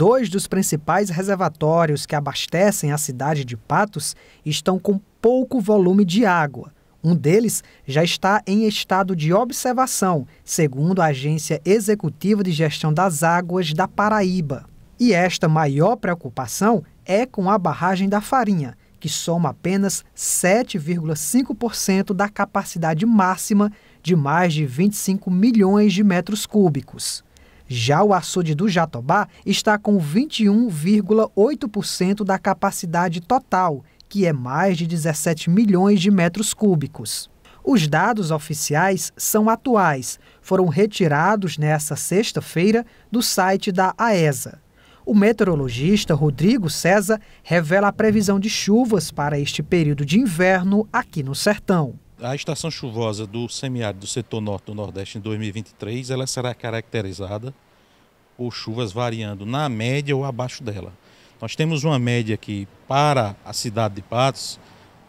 Dois dos principais reservatórios que abastecem a cidade de Patos estão com pouco volume de água. Um deles já está em estado de observação, segundo a Agência Executiva de Gestão das Águas da Paraíba. E esta maior preocupação é com a barragem da Farinha, que soma apenas 7,5% da capacidade máxima de mais de 25 milhões de metros cúbicos. Já o açude do Jatobá está com 21,8% da capacidade total, que é mais de 17 milhões de metros cúbicos. Os dados oficiais são atuais, foram retirados nesta sexta-feira do site da AESA. O meteorologista Rodrigo César revela a previsão de chuvas para este período de inverno aqui no Sertão a estação chuvosa do semiárido do setor norte do Nordeste em 2023, ela será caracterizada por chuvas variando na média ou abaixo dela. Nós temos uma média aqui para a cidade de Patos,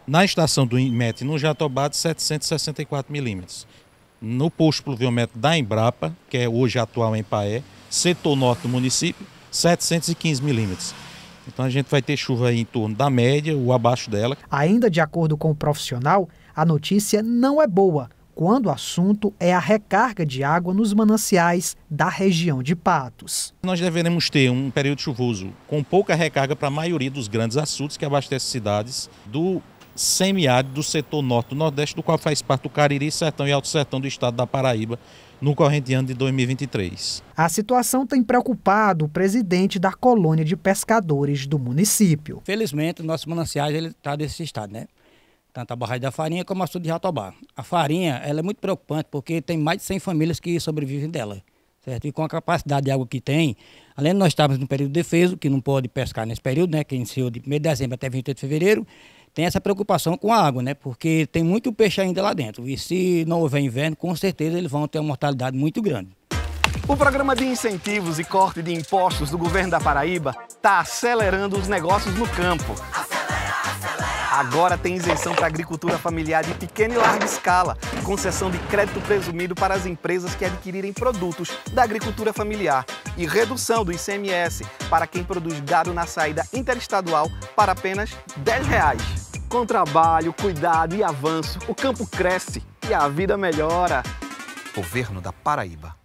na estação do IMET no Jatobá de 764 milímetros. No posto pluviométrico da Embrapa, que é hoje atual em Paé, setor norte do município, 715 milímetros. Então a gente vai ter chuva em torno da média ou abaixo dela. Ainda de acordo com o profissional, a notícia não é boa quando o assunto é a recarga de água nos mananciais da região de Patos. Nós deveremos ter um período chuvoso com pouca recarga para a maioria dos grandes açudes que abastecem cidades do semiárido do setor norte Nordeste, do qual faz parte do Cariri, Sertão e Alto Sertão do estado da Paraíba, no corrente ano de 2023. A situação tem preocupado o presidente da colônia de pescadores do município. Felizmente, nossos mananciais está desse estado, né? Tanto a barragem da farinha como a sul de Jatobá. A farinha ela é muito preocupante porque tem mais de 100 famílias que sobrevivem dela. Certo? E com a capacidade de água que tem, além de nós estarmos no período de defeso, que não pode pescar nesse período, né, que iniciou de 1 de dezembro até 28 de fevereiro, tem essa preocupação com a água, né? Porque tem muito peixe ainda lá dentro. E se não houver inverno, com certeza eles vão ter uma mortalidade muito grande. O programa de incentivos e corte de impostos do governo da Paraíba está acelerando os negócios no campo. Agora tem isenção para agricultura familiar de pequena e larga escala, concessão de crédito presumido para as empresas que adquirirem produtos da agricultura familiar e redução do ICMS para quem produz gado na saída interestadual para apenas R$ 10. Reais. Com trabalho, cuidado e avanço, o campo cresce e a vida melhora. Governo da Paraíba.